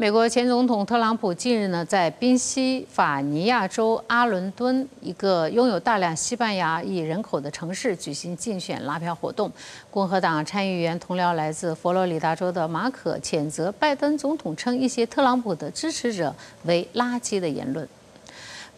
美国前总统特朗普近日呢，在宾夕法尼亚州阿伦敦一个拥有大量西班牙裔人口的城市举行竞选拉票活动。共和党参议员同僚来自佛罗里达州的马可谴责拜登总统称一些特朗普的支持者为“垃圾”的言论。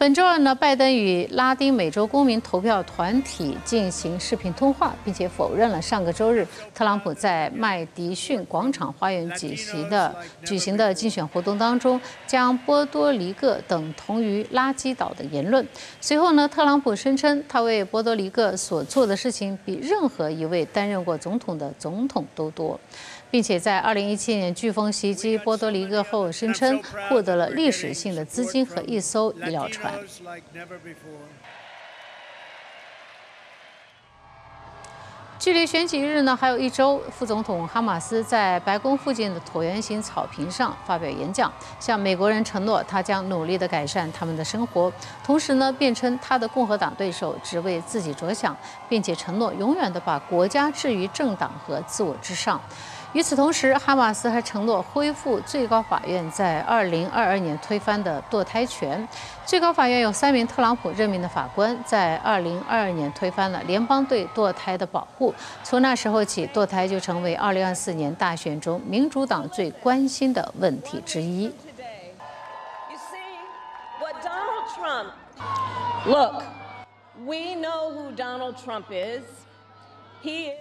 本周二呢，拜登与拉丁美洲公民投票团体进行视频通话，并且否认了上个周日特朗普在麦迪逊广场花园举行的举行的竞选活动当中将波多黎各等同于垃圾岛的言论。随后呢，特朗普声称他为波多黎各所做的事情比任何一位担任过总统的总统都多，并且在2017年飓风袭击波多黎各后，声称获得了历史性的资金和一艘医疗船。距离选举日呢还有一周，副总统哈马斯在白宫附近的椭圆形草坪上发表演讲，向美国人承诺他将努力的改善他们的生活，同时呢，辩称他的共和党对手只为自己着想，并且承诺永远的把国家置于政党和自我之上。与此同时，哈马斯还承诺恢复最高法院在2022年推翻的堕胎权。最高法院有三名特朗普任命的法官，在2022年推翻了联邦对堕胎的保护。从那时候起，堕胎就成为2024年大选中民主党最关心的问题之一。Look, we know who Donald Trump is. He is.